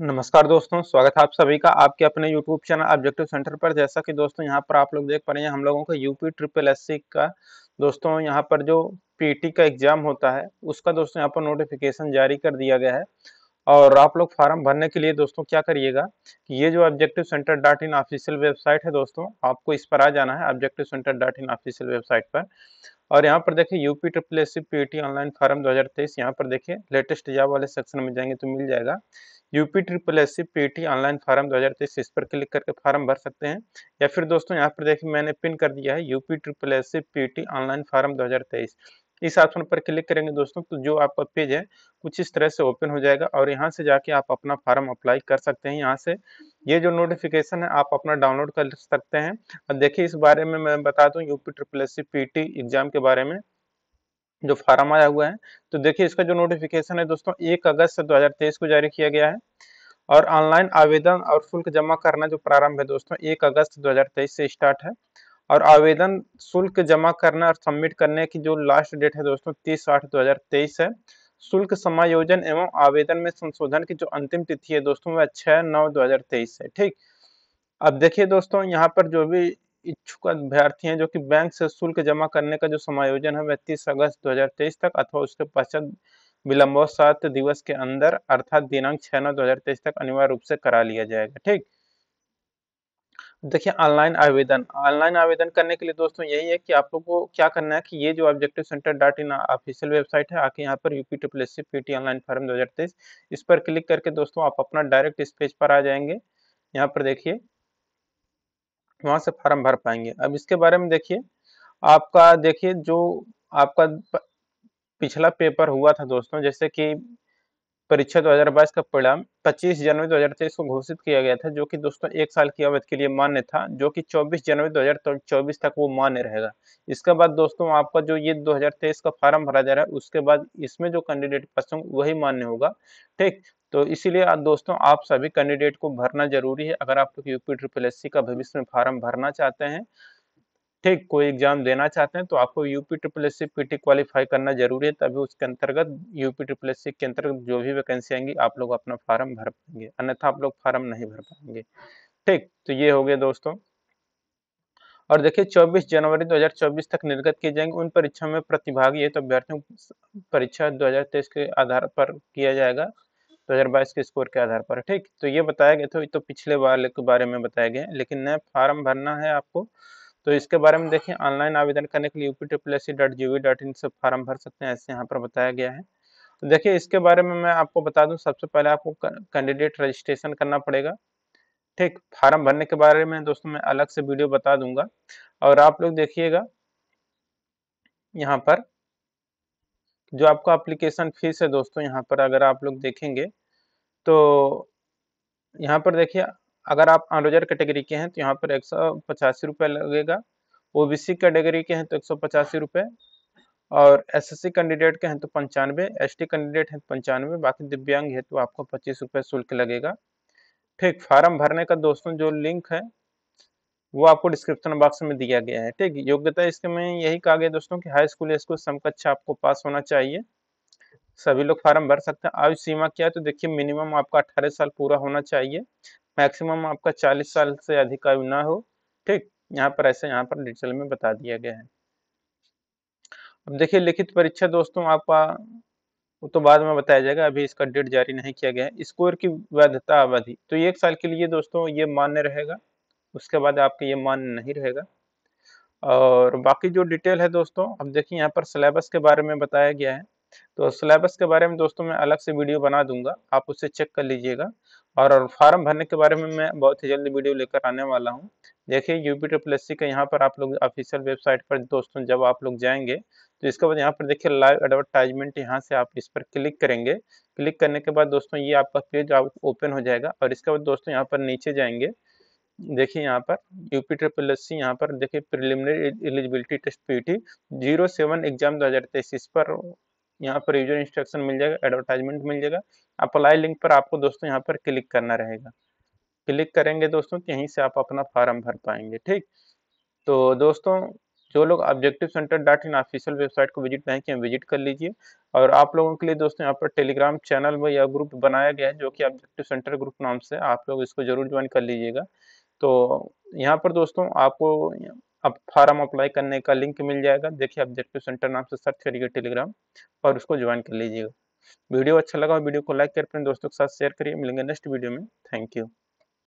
नमस्कार दोस्तों स्वागत है आप सभी का आपके अपने यूट्यूब चैनल ऑब्जेक्टिव सेंटर पर जैसा कि दोस्तों यहाँ पर आप लोग देख पा रहे हैं हम लोगों का यूपी ट्रिपल एस का दोस्तों यहाँ पर जो पीटी का एग्जाम होता है उसका दोस्तों यहाँ पर नोटिफिकेशन जारी कर दिया गया है और आप लोग फॉर्म भरने के लिए दोस्तों क्या करिएगा ये जो objective centre dot in official website है दोस्तों आपको इस पर आ जाना है objective centre dot in official website पर और यहाँ पर देखिए UP triple S C online form 2023 यहाँ पर देखिए लेटेस्ट जॉब वाले सेक्शन में जाएंगे तो मिल जाएगा UP triple S C online form 2023 इस पर क्लिक करके फार्म भर सकते हैं या फिर दोस्तों यहाँ पर देखिए मैंने पिन कर दिया है UP triple S C online form 2023 इस ऑप्शन पर क्लिक करेंगे दोस्तों तो जो आपका पेज है कुछ इस तरह से ओपन हो जाएगा और यहाँ से जाके आप अपना फॉर्म अप्लाई कर सकते हैं यहाँ से ये जो नोटिफिकेशन है आप अपना डाउनलोड कर सकते हैं और देखिए इस बारे में मैं बता दूँ UP triple S C exam के बारे में जो फार्म आया हुआ है तो देखिए इसका जो नोटिफिकेशन है दोस्तों एक अगस्त दो हज़ार को जारी किया गया है और ऑनलाइन आवेदन और शुल्क जमा करना जो प्रारंभ है दोस्तों एक अगस्त 2023 से स्टार्ट है और आवेदन शुल्क जमा करना और सबमिट करने की जो लास्ट डेट है दोस्तों तीस आठ दो हजार तेईस है शुल्क समायोजन एवं आवेदन में संशोधन की जो अंतिम तिथि है दोस्तों वह छह नौ दो हजार तेईस है ठीक अब देखिए दोस्तों यहाँ पर जो भी इच्छुक अभ्यर्थी हैं जो कि बैंक से शुल्क जमा करने का जो समायोजन है वह तीस अगस्त दो तक अथवा उसके पश्चात विलंबो सात दिवस के अंदर अर्थात दिनांक छह नौ दो तक अनिवार्य रूप से करा लिया जाएगा ठीक देखिए ऑनलाइन आवेदन ऑनलाइन आवेदन करने के लिए दोस्तों यही है कि आप लोग को क्या करना है कि ये जो objective centre dot in official website है आके यहाँ पर UP triple S C online form दो इस पर क्लिक करके दोस्तों आप अपना डायरेक्ट इस पेज पर आ जाएंगे यहाँ पर देखिए वहाँ से फॉर्म भर पाएंगे अब इसके बारे में देखिए आपका देखिए जो आपका पिछला पेपर हुआ था दोस्तों जैसे कि परीक्षा 2022 का परिणाम 25 जनवरी 2023 को घोषित किया गया था जो कि दोस्तों एक साल की अवधि के लिए मान्य था जो कि 24 जनवरी 2024 तक वो मान्य रहेगा इसके बाद दोस्तों आपका जो ये 2023 का फार्म भरा जा रहा है उसके बाद इसमें जो कैंडिडेट पास होंगे वही मान्य होगा ठीक तो इसीलिए दोस्तों आप सभी कैंडिडेट को भरना जरूरी है अगर आप यूपी ट्रिपल एस का भविष्य में फार्म भरना चाहते हैं ठीक कोई एग्जाम देना चाहते हैं तो आपको UP triple S C qualify करना जरूरी है तभी उसके अंतर्गत यूपी ट्रिपल एस के अंतर्गत जो भी वैकेंसी आएंगी आप लोग अपना फॉर्म भर पाएंगे अन्यथा आप लोग फॉर्म नहीं भर पाएंगे ठीक तो ये हो गया दोस्तों और देखिए 24 जनवरी 2024 तक निर्गत किए जाएंगे उन परीक्षा में प्रतिभागी है तो अभ्यर्थियों परीक्षा 2023 के आधार पर किया जाएगा 2022 के स्कोर के आधार पर ठीक तो ये बताया गया था तो पिछले वाले के बारे में बताया गया लेकिन नया फॉर्म भरना है आपको तो इसके बारे में देखें ऑनलाइन आवेदन करने के लिए यूपी ट्रिपल एस डॉट से फॉर्म भर सकते हैं ऐसे यहाँ पर बताया गया है तो देखिए इसके बारे में मैं आपको बता दूं सबसे पहले आपको कैंडिडेट रजिस्ट्रेशन करना पड़ेगा ठीक फार्म भरने के बारे में दोस्तों मैं अलग से वीडियो बता दूंगा और आप लोग देखिएगा यहाँ पर जो आपका अप्लीकेशन फीस है दोस्तों यहाँ पर अगर आप लोग देखेंगे तो यहाँ पर देखिए अगर आप अंडोजर कैटेगरी के हैं तो यहाँ पर एक सौ पचासी रुपये लगेगा ओ कैटेगरी के हैं तो एक सौ पचासी और एस एस सी कैंडिडेट के हैं तो पंचानवे एस टी कैंडिडेट हैं तो पंचानवे बाकी दिव्यांग है तो आपको पच्चीस रुपये शुल्क लगेगा ठीक फार्म भरने का दोस्तों जो लिंक है वो आपको डिस्क्रिप्शन बॉक्स में दिया गया है ठीक योग्यता इसके में यही कहा गया दोस्तों कि हाई स्कूल या स्कूल समकक्ष आपको पास होना चाहिए सभी लोग फार्म भर सकते हैं आयु सीमा क्या है तो देखिए मिनिमम आपका अट्ठारह साल पूरा होना चाहिए मैक्सिमम आपका 40 साल से अधिक आयु ना हो ठीक यहाँ पर ऐसे यहाँ पर डिटेल में बता दिया गया है अब देखिए लिखित परीक्षा दोस्तों आपका वो तो बाद में बताया जाएगा अभी इसका डेट जारी नहीं किया गया है स्कोर की वैधता अवधि तो एक साल के लिए दोस्तों ये मान्य रहेगा उसके बाद आपके ये मान्य नहीं रहेगा और बाकी जो डिटेल है दोस्तों अब देखिए यहाँ पर सिलेबस के बारे में बताया गया है तो सिलेबस के बारे में दोस्तों मैं अलग से वीडियो बना दूंगा आप उसे चेक कर लीजिएगा और फार्म भरने के बारे में मैं बहुत ही जल्दी वीडियो लेकर आने वाला हूँ देखिए यूपी ट्रिपल एस सी का यहाँ पर आप लोग ऑफिशियल वेबसाइट पर दोस्तों जब आप लोग जाएंगे तो इसके बाद यहाँ पर देखिए लाइव एडवर्टाइजमेंट यहाँ से आप इस पर क्लिक करेंगे क्लिक करने के बाद दोस्तों ये आपका पेज आप ओपन हो जाएगा और इसके बाद दोस्तों यहाँ पर नीचे जाएंगे देखिए यहाँ पर यूपी ट्रिपल एस सी यहाँ पर देखिए preliminary eligibility test PT zero seven exam दो हज़ार तेईस इस पर यहाँ पर यूजर इंस्ट्रक्शन मिल जाएगा एडवर्टाइजमेंट मिल जाएगा अप्लाई लिंक पर आपको दोस्तों यहाँ पर क्लिक करना रहेगा क्लिक करेंगे दोस्तों तो यहीं से आप अपना फार्म भर पाएंगे ठीक तो दोस्तों जो लोग objective centre dot in official website को विजिट नहीं किए विजिट कर लीजिए और आप लोगों के लिए दोस्तों यहाँ पर टेलीग्राम चैनल में यह ग्रुप बनाया गया है जो कि ऑब्जेक्टिव सेंटर ग्रुप नाम से आप लोग इसको जरूर ज्वाइन कर लीजिएगा तो यहाँ पर दोस्तों आपको अब फार्म अप्लाई करने का लिंक मिल जाएगा देखिए ऑब्जेक्टिव सेंटर नाम से सर्च करिएगा टेलीग्राम और उसको ज्वाइन कर लीजिएगा वीडियो अच्छा लगा वीडियो को लाइक कर अपने दोस्तों के साथ शेयर करिए मिलेंगे नेक्स्ट वीडियो में थैंक यू